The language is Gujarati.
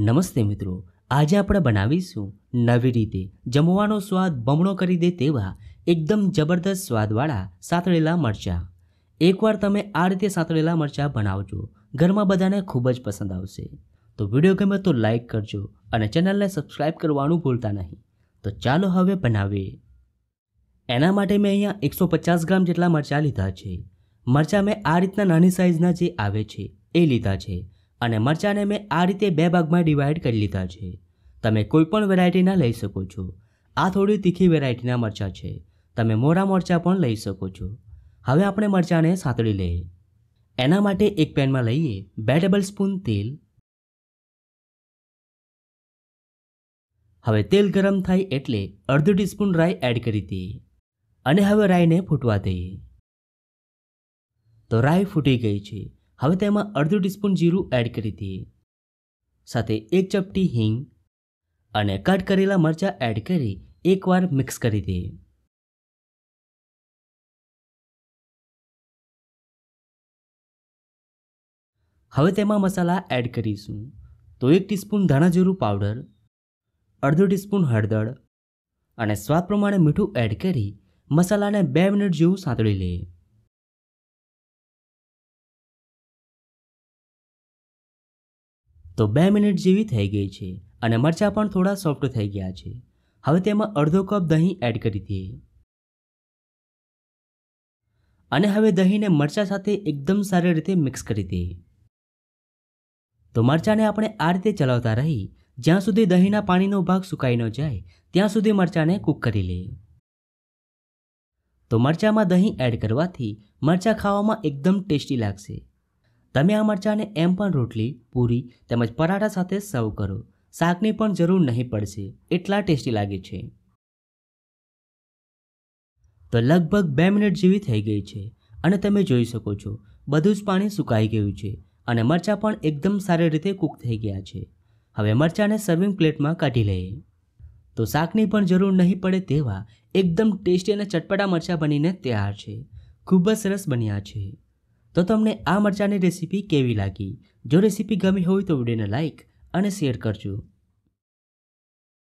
નમસ્તે મિત્રો આજે આપણે બનાવીશું નવી રીતે જમવાનો સ્વાદ બમણો કરી દે તેવા એકદમ જબરદસ્ત સ્વાદવાળા સાતળેલા મરચાં એકવાર તમે આ રીતે સાતળેલા મરચાં બનાવજો ઘરમાં બધાને ખૂબ જ પસંદ આવશે તો વિડીયો ગમે તો લાઇક કરજો અને ચેનલને સબસ્ક્રાઈબ કરવાનું ભૂલતા નહીં તો ચાલો હવે બનાવીએ એના માટે મેં અહીંયા એકસો પચાસ ગ્રામ જેટલા મરચાં લીધા છે મરચાં મેં આ રીતના નાની સાઇઝના જે આવે છે એ લીધા છે અને મરચાંને મેં આ રીતે બે ભાગમાં ડિવાઈડ કરી લીધા છે તમે કોઈ પણ વેરાયટીના લઈ શકો છો આ થોડી તીખી વેરાયટીના મરચાં છે તમે મોરા મરચાં પણ લઈ શકો છો હવે આપણે મરચાંને સાંતળી લઈએ એના માટે એક પેનમાં લઈએ બે ટેબલ સ્પૂન તેલ હવે તેલ ગરમ થાય એટલે અડધો ટીસ્પૂન રાઈ એડ કરી દઈએ અને હવે રાઈને ફૂટવા દઈએ તો રાઈ ફૂટી ગઈ છે હવે તેમાં અડધું ટીસ્પૂન જીરું એડ કરી દઈએ સાથે એક ચપટી હિંગ અને કટ કરેલા મરચાં એડ કરી એકવાર મિક્સ કરી દઈએ હવે તેમાં મસાલા એડ કરીશું તો એક ટીસ્પૂન ધાણા જીરું પાવડર અડધો ટીસ્પૂન હળદર અને સ્વાદ પ્રમાણે મીઠું એડ કરી મસાલાને બે મિનિટ જેવું સાંતળી લઈએ તો બે મિનિટ જેવી થઈ ગઈ છે અને મરચાં પણ થોડા સોફ્ટ થઈ ગયા છે હવે તેમાં અડધો કપ દહીં એડ કરી દઈએ અને હવે દહીંને મરચાં સાથે એકદમ સારી રીતે મિક્સ કરી દઈએ તો મરચાંને આપણે આ રીતે ચલાવતા રહી જ્યાં સુધી દહીંના પાણીનો ભાગ સુકાઈ ન જાય ત્યાં સુધી મરચાંને કૂક કરી લઈએ તો મરચાંમાં દહીં એડ કરવાથી મરચાં ખાવામાં એકદમ ટેસ્ટી લાગશે તમે આ મરચાંને એમ પણ રોટલી પૂરી તેમજ પરાઠા સાથે સર્વ કરો શાકની પણ જરૂર નહીં પડશે એટલા ટેસ્ટી લાગે છે તો લગભગ બે મિનિટ જેવી થઈ ગઈ છે અને તમે જોઈ શકો છો બધું જ પાણી સુકાઈ ગયું છે અને મરચાં પણ એકદમ સારી રીતે કૂક થઈ ગયા છે હવે મરચાંને સર્વિંગ પ્લેટમાં કાઢી લઈએ તો શાકની પણ જરૂર નહીં પડે તેવા એકદમ ટેસ્ટી અને ચટપટા મરચાં બનીને તૈયાર છે ખૂબ જ સરસ બન્યા છે તો તમને આ મરચાંની રેસીપી કેવી લાગી જો રેસીપી ગમી હોય તો વિડીયોને લાઇક અને શેર કરજો